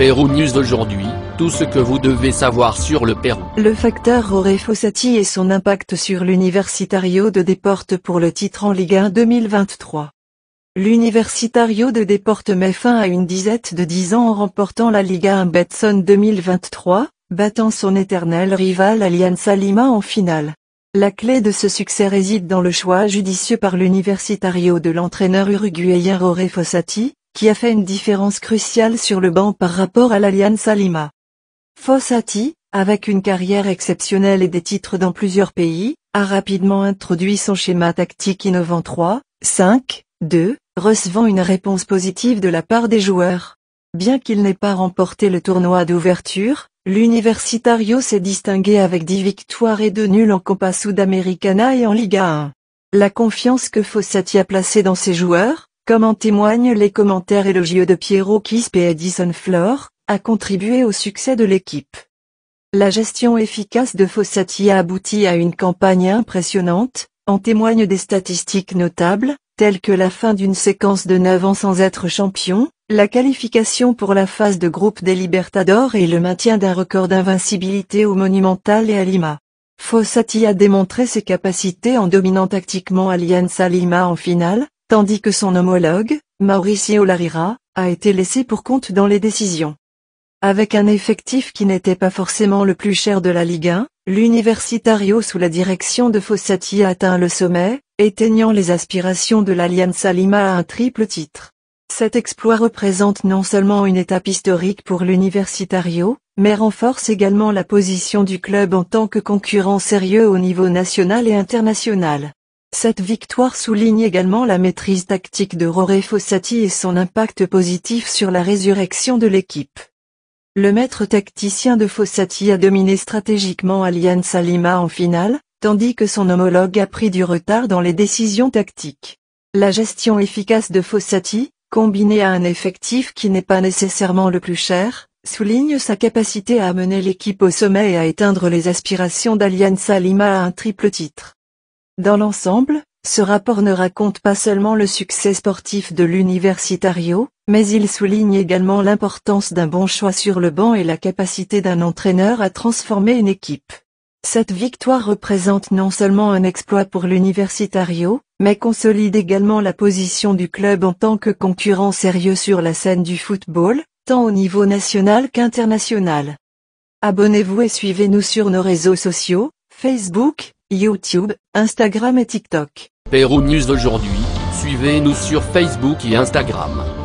News tout ce que vous devez savoir sur le Le facteur Roré Fossati et son impact sur l'Universitario de Deportes pour le titre en Ligue 1 2023. L'Universitario de Deportes met fin à une disette de 10 ans en remportant la Liga 1 Betson 2023, battant son éternel rival Alianza Lima en finale. La clé de ce succès réside dans le choix judicieux par l'Universitario de l'entraîneur uruguayen Roré Fossati, qui a fait une différence cruciale sur le banc par rapport à l'Alianza Lima. Fossati, avec une carrière exceptionnelle et des titres dans plusieurs pays, a rapidement introduit son schéma tactique innovant 3, 5, 2, recevant une réponse positive de la part des joueurs. Bien qu'il n'ait pas remporté le tournoi d'ouverture, l'Universitario s'est distingué avec 10 victoires et 2 nuls en Copa Sudamericana et en Liga 1. La confiance que Fossati a placée dans ses joueurs, comme en témoignent les commentaires élogieux de Piero Kisp et Edison Flore, a contribué au succès de l'équipe. La gestion efficace de Fossati a abouti à une campagne impressionnante, en témoignent des statistiques notables, telles que la fin d'une séquence de 9 ans sans être champion, la qualification pour la phase de groupe des Libertadores et le maintien d'un record d'invincibilité au Monumental et à Lima. Fossati a démontré ses capacités en dominant tactiquement Alianza Lima en finale, tandis que son homologue, Mauricio Larira, a été laissé pour compte dans les décisions. Avec un effectif qui n'était pas forcément le plus cher de la Ligue 1, l'Universitario sous la direction de Fossati a atteint le sommet, éteignant les aspirations de l'Alianza Lima à un triple titre. Cet exploit représente non seulement une étape historique pour l'Universitario, mais renforce également la position du club en tant que concurrent sérieux au niveau national et international. Cette victoire souligne également la maîtrise tactique de Roré Fossati et son impact positif sur la résurrection de l'équipe. Le maître tacticien de Fossati a dominé stratégiquement Alian Salima en finale, tandis que son homologue a pris du retard dans les décisions tactiques. La gestion efficace de Fossati, combinée à un effectif qui n'est pas nécessairement le plus cher, souligne sa capacité à amener l'équipe au sommet et à éteindre les aspirations d'Alian Salima à un triple titre. Dans l'ensemble, ce rapport ne raconte pas seulement le succès sportif de l'Universitario, mais il souligne également l'importance d'un bon choix sur le banc et la capacité d'un entraîneur à transformer une équipe. Cette victoire représente non seulement un exploit pour l'Universitario, mais consolide également la position du club en tant que concurrent sérieux sur la scène du football, tant au niveau national qu'international. Abonnez-vous et suivez-nous sur nos réseaux sociaux, Facebook, YouTube, Instagram et TikTok. Pérou News aujourd'hui, suivez-nous sur Facebook et Instagram.